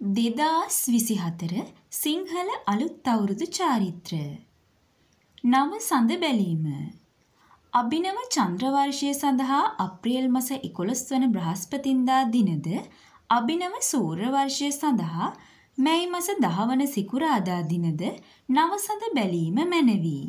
දෙදස් විසිහතර සිංහල අලුත් අවුරුදු චාරිත්‍ර. නව සඳ බැලීම. අභිනව චන්ද්‍රවර්ෂය සඳහා අප්‍රේල් මස එකොළොස් වන බ්‍රහස්පතින්දා දිනද අභිනව සූර්යවර්ෂය සඳහා මැයි මස දහවන සිකුරාදා දිනද නවසඳ බැලීම මැනවී.